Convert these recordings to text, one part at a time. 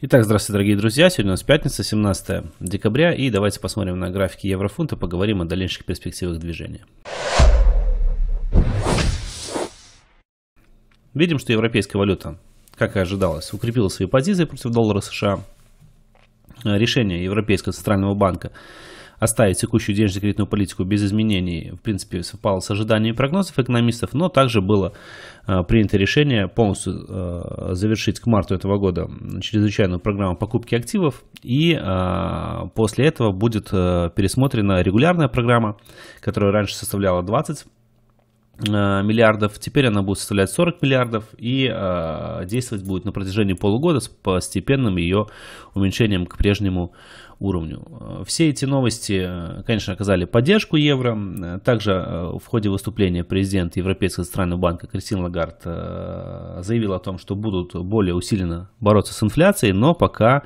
Итак, здравствуйте, дорогие друзья. Сегодня у нас пятница, 17 декабря. И давайте посмотрим на графики еврофунта, поговорим о дальнейших перспективах движения. Видим, что европейская валюта, как и ожидалось, укрепила свои позиции против доллара США. Решение Европейского центрального банка оставить текущую денежно-кредитную политику без изменений, в принципе, совпало с ожиданиями прогнозов экономистов, но также было э, принято решение полностью э, завершить к марту этого года чрезвычайную программу покупки активов, и э, после этого будет э, пересмотрена регулярная программа, которая раньше составляла 20 Э, миллиардов, теперь она будет составлять 40 миллиардов и э, действовать будет на протяжении полугода с постепенным ее уменьшением к прежнему уровню. Э, все эти новости, э, конечно, оказали поддержку евро. Также в ходе выступления президент Европейского центрального банка Кристин Лагард заявил о том, что будут более усиленно бороться с инфляцией, но пока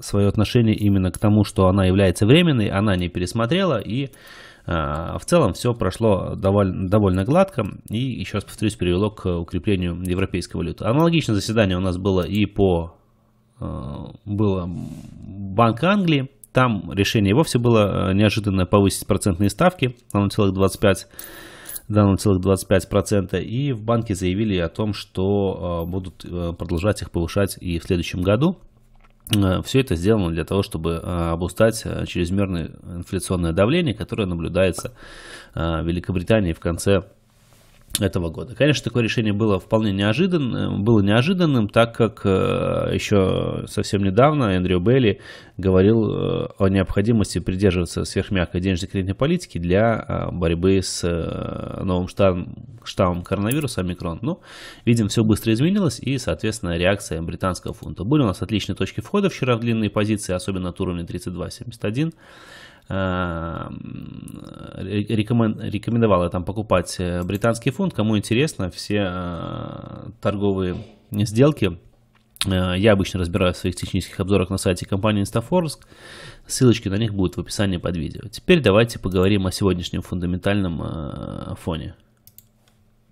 свое отношение именно к тому, что она является временной, она не пересмотрела и а в целом все прошло довольно, довольно гладко и, еще раз повторюсь, привело к укреплению европейской валюты. Аналогичное заседание у нас было и по э, было Банк Англии. Там решение вовсе было э, неожиданно повысить процентные ставки на 0,25 до 0,25%. И в банке заявили о том, что э, будут продолжать их повышать и в следующем году. Э, Все это сделано для того, чтобы э, обустать э, чрезмерное инфляционное давление, которое наблюдается в Великобритании в конце этого года. Конечно, такое решение было вполне неожиданным, было неожиданным, так как э, еще совсем недавно Эндрю Белли говорил э, о необходимости придерживаться сверхмягкой денежно-кредитной политики для э, борьбы с новым штамм, штаммом коронавируса омикрон. Но, ну, видим, все быстро изменилось и, соответственно, реакция британского фунта. Были у нас отличные точки входа вчера в длинные позиции, особенно от уровня 32.71. Эм, э, рекомендовал я там покупать э, британский фунт. Кому интересно, все э, торговые сделки я обычно разбираю в своих технических обзорах на сайте компании InstaForsk. Ссылочки на них будут в описании под видео. Теперь давайте поговорим о сегодняшнем фундаментальном фоне.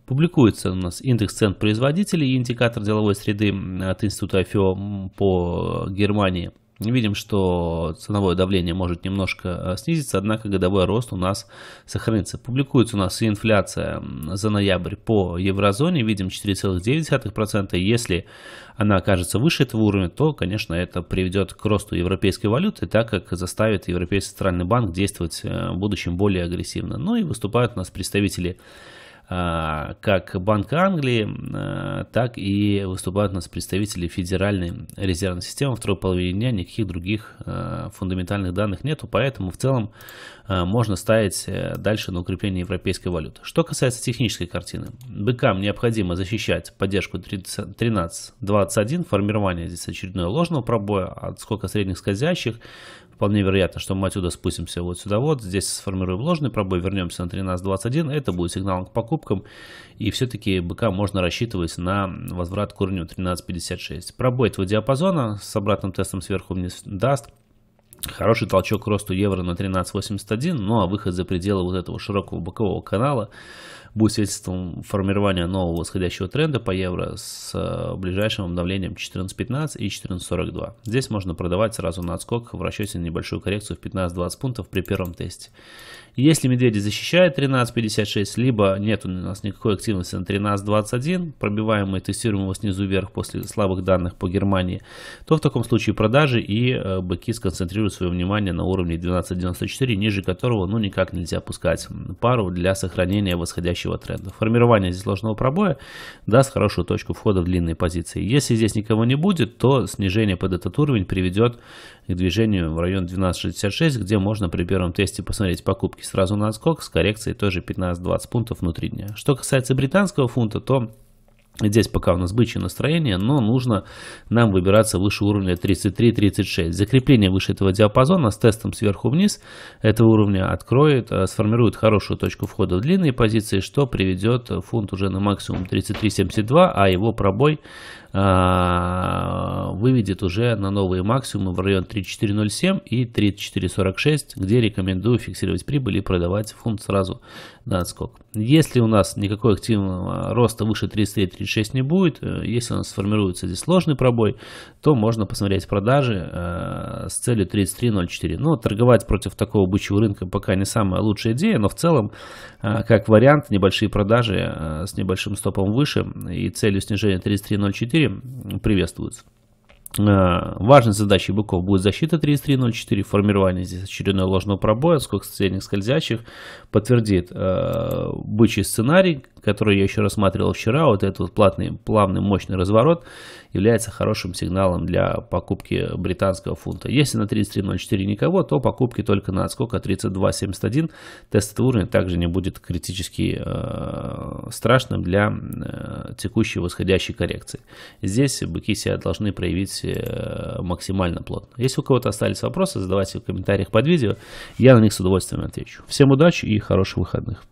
Публикуется у нас индекс цен производителей и индикатор деловой среды от Института ФИО по Германии – Видим, что ценовое давление может немножко э, снизиться, однако годовой рост у нас сохранится. Публикуется у нас и инфляция за ноябрь по еврозоне, видим 4,9%. Если она окажется выше этого уровня, то, конечно, это приведет к росту европейской валюты, так как заставит Европейский центральный банк действовать э, в будущем более агрессивно. Ну и выступают у нас представители а, как Банка Англии, а, так и выступают у нас представители Федеральной резервной системы. Второй половине дня никаких других а, фундаментальных данных нету, поэтому в целом можно ставить э, дальше на укрепление европейской валюты. Что касается технической картины, быкам необходимо защищать поддержку 13.21, формирование здесь очередное ложного пробоя, от сколько средних скользящих, Вполне вероятно, что мы отсюда спустимся вот сюда вот. Здесь сформируем ложный пробой, вернемся на 13.21. Это будет сигнал к покупкам. И все-таки БК можно рассчитывать на возврат к уровню 13.56. Пробой этого диапазона с обратным тестом сверху мне даст Хороший толчок к росту евро на 13.81, ну а выход за пределы вот этого широкого бокового канала будет свидетельством формирования нового восходящего тренда по евро с э, ближайшим обновлением 14.15 и 14.42. Здесь можно продавать сразу на отскок в расчете на небольшую коррекцию в 15-20 пунктов при первом тесте. Если медведи защищает 13.56, либо нет у нас никакой активности на 13.21, пробиваемый тестируемый его снизу вверх после слабых данных по Германии, то в таком случае продажи и э, быки сконцентрируются свое внимание на уровне 12.94, ниже которого ну никак нельзя опускать пару для сохранения восходящего тренда. Формирование здесь ложного пробоя даст хорошую точку входа в длинные позиции. Если здесь никого не будет, то снижение под этот уровень приведет к движению в район 12.66, где можно при первом тесте посмотреть покупки сразу на отскок с коррекцией тоже 15-20 пунктов внутри дня. Что касается британского фунта, то Здесь пока у нас бычье настроение, но нужно нам выбираться выше уровня 33-36. Закрепление выше этого диапазона с тестом сверху вниз этого уровня откроет, э, сформирует хорошую точку входа в длинные позиции, что приведет фунт уже на максимум 33-72, а его пробой а, выведет уже на новые максимумы в район 3407 и 3446, где рекомендую фиксировать прибыль и продавать фунт сразу на отскок. Если у нас никакой активного роста выше 33 не будет, э, если у нас сформируется здесь сложный пробой, то можно посмотреть продажи э, с целью 33.04. Но торговать против такого бычьего рынка пока не самая лучшая идея, но в целом, э, как вариант, небольшие продажи с небольшим стопом выше и целью снижения 33.04 3304 приветствуются. Э, Важной задачей быков будет защита 3304, формирование здесь очередного ложного пробоя, сколько соседних скользящих, подтвердит э, бычий сценарий, который я еще рассматривал вчера, вот этот вот платный, плавный, мощный разворот является хорошим сигналом для покупки британского фунта. Если на 33.04 никого, то покупки только на отскока 32.71. Тестовый уровень также не будет критически э, страшным для э, текущей восходящей коррекции. Здесь быки себя должны проявить э, максимально плотно. Если у кого-то остались вопросы, задавайте в комментариях под видео. Я на них с удовольствием отвечу. Всем удачи и хороших выходных.